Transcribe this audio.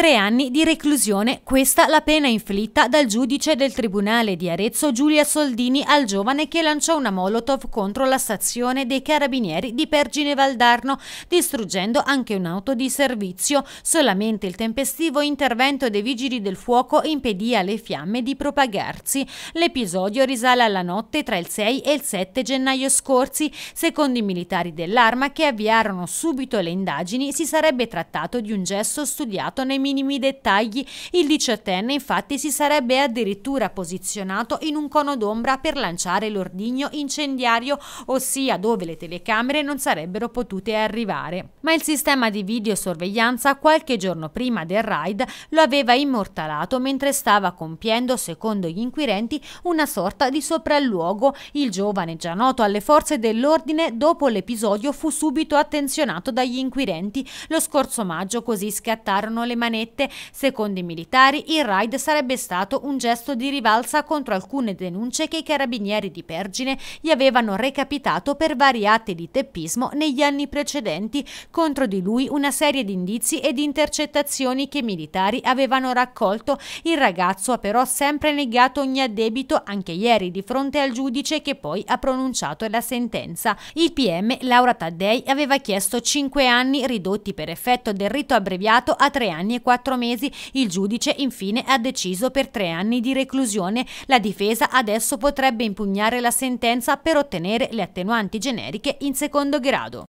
Tre anni di reclusione, questa la pena inflitta dal giudice del Tribunale di Arezzo Giulia Soldini al giovane che lanciò una molotov contro la stazione dei carabinieri di Pergine Valdarno, distruggendo anche un'auto di servizio. Solamente il tempestivo intervento dei vigili del fuoco impedì alle fiamme di propagarsi. L'episodio risale alla notte tra il 6 e il 7 gennaio scorsi. Secondo i militari dell'arma che avviarono subito le indagini, si sarebbe trattato di un gesto studiato nei militari minimi dettagli, il diciottenne infatti si sarebbe addirittura posizionato in un cono d'ombra per lanciare l'ordigno incendiario, ossia dove le telecamere non sarebbero potute arrivare. Ma il sistema di videosorveglianza qualche giorno prima del raid lo aveva immortalato mentre stava compiendo, secondo gli inquirenti, una sorta di sopralluogo. Il giovane, già noto alle forze dell'ordine, dopo l'episodio fu subito attenzionato dagli inquirenti. Lo scorso maggio così scattarono le manette manette. Secondo i militari, il raid sarebbe stato un gesto di rivalsa contro alcune denunce che i carabinieri di Pergine gli avevano recapitato per vari atti di teppismo negli anni precedenti, contro di lui una serie di indizi e di intercettazioni che i militari avevano raccolto. Il ragazzo ha però sempre negato ogni addebito, anche ieri di fronte al giudice che poi ha pronunciato la sentenza. Il PM Laura Taddei aveva chiesto 5 anni ridotti per effetto del rito abbreviato a 3 anni e quattro mesi. Il giudice infine ha deciso per tre anni di reclusione. La difesa adesso potrebbe impugnare la sentenza per ottenere le attenuanti generiche in secondo grado.